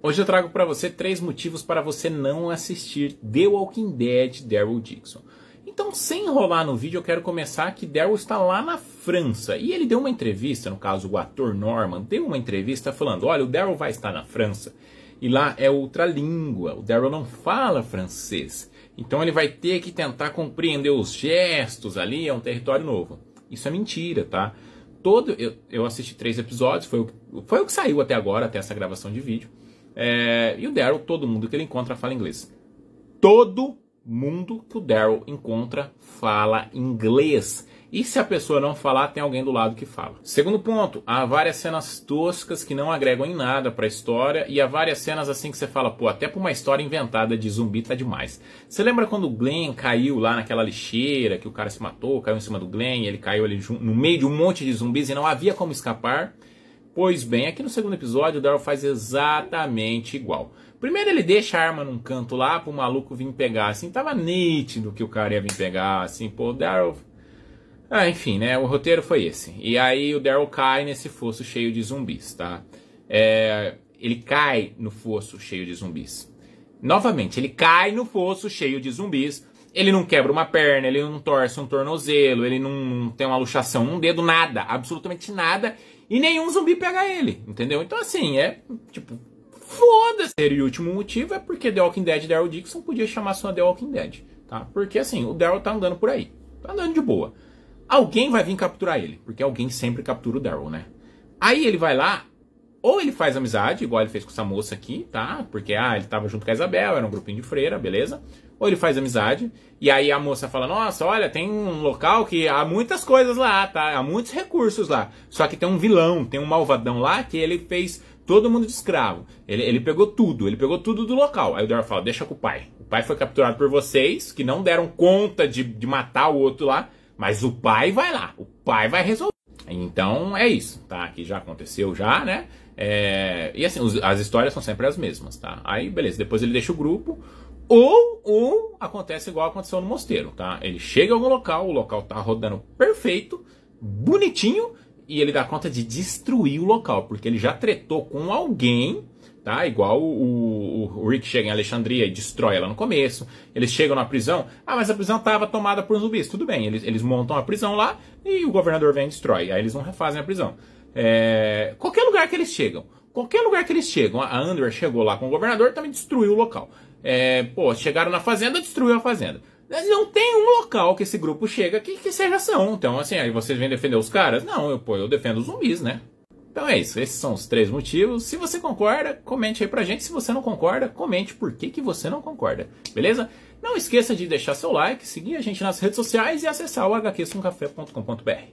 Hoje eu trago para você três motivos para você não assistir The Walking Dead Daryl Dixon. Então, sem enrolar no vídeo, eu quero começar que Daryl está lá na França e ele deu uma entrevista, no caso o ator Norman deu uma entrevista falando: olha, o Daryl vai estar na França e lá é outra língua, o Daryl não fala francês, então ele vai ter que tentar compreender os gestos ali, é um território novo. Isso é mentira, tá? Todo eu, eu assisti três episódios, foi o, foi o que saiu até agora, até essa gravação de vídeo. É, e o Daryl, todo mundo que ele encontra fala inglês. Todo mundo que o Daryl encontra fala inglês. E se a pessoa não falar, tem alguém do lado que fala. Segundo ponto, há várias cenas toscas que não agregam em nada para a história e há várias cenas assim que você fala, pô, até pra uma história inventada de zumbi tá demais. Você lembra quando o Glenn caiu lá naquela lixeira, que o cara se matou, caiu em cima do Glenn, ele caiu ali no meio de um monte de zumbis e não havia como escapar? Pois bem, aqui no segundo episódio o Daryl faz exatamente igual. Primeiro ele deixa a arma num canto lá pro maluco vir pegar, assim, tava nítido que o cara ia vir pegar, assim, pô, o Daryl... Ah, enfim, né, o roteiro foi esse. E aí o Daryl cai nesse fosso cheio de zumbis, tá? É... ele cai no fosso cheio de zumbis. Novamente, ele cai no fosso cheio de zumbis, ele não quebra uma perna, ele não torce um tornozelo, ele não tem uma luxação num dedo, nada, absolutamente nada. E nenhum zumbi pega ele, entendeu? Então, assim, é tipo, foda-se. E o último motivo é porque The Walking Dead Daryl Dixon podia chamar sua The Walking Dead, tá? Porque, assim, o Daryl tá andando por aí, tá andando de boa. Alguém vai vir capturar ele, porque alguém sempre captura o Daryl, né? Aí ele vai lá ou ele faz amizade, igual ele fez com essa moça aqui, tá? Porque, ah, ele tava junto com a Isabel, era um grupinho de freira, beleza? Ou ele faz amizade, e aí a moça fala, nossa, olha, tem um local que há muitas coisas lá, tá? Há muitos recursos lá. Só que tem um vilão, tem um malvadão lá que ele fez todo mundo de escravo. Ele, ele pegou tudo, ele pegou tudo do local. Aí o Dora fala, deixa com o pai. O pai foi capturado por vocês, que não deram conta de, de matar o outro lá, mas o pai vai lá, o pai vai resolver. Então é isso, tá? Que já aconteceu já, né? É... e assim, os, as histórias são sempre as mesmas, tá? Aí, beleza, depois ele deixa o grupo. Ou, ou acontece igual aconteceu no mosteiro, tá? Ele chega a algum local, o local tá rodando perfeito, bonitinho, e ele dá conta de destruir o local, porque ele já tretou com alguém tá? Igual o, o, Rick chega em Alexandria e destrói ela no começo. Eles chegam na prisão. Ah, mas a prisão estava tomada por zumbis. Tudo bem, eles, eles montam a prisão lá e o governador vem e destrói. Aí eles não refazem a prisão. É, qualquer lugar que eles chegam. Qualquer lugar que eles chegam. A Andrea chegou lá com o governador também destruiu o local. É, pô, chegaram na fazenda, destruiu a fazenda. Não tem um local que esse grupo chega que, que seja ação. Então, assim, aí vocês vêm defender os caras? Não, eu, pô, eu defendo os zumbis, né? Então é isso, esses são os três motivos. Se você concorda, comente aí pra gente. Se você não concorda, comente por que, que você não concorda, beleza? Não esqueça de deixar seu like, seguir a gente nas redes sociais e acessar o hqsumcafé.com.br.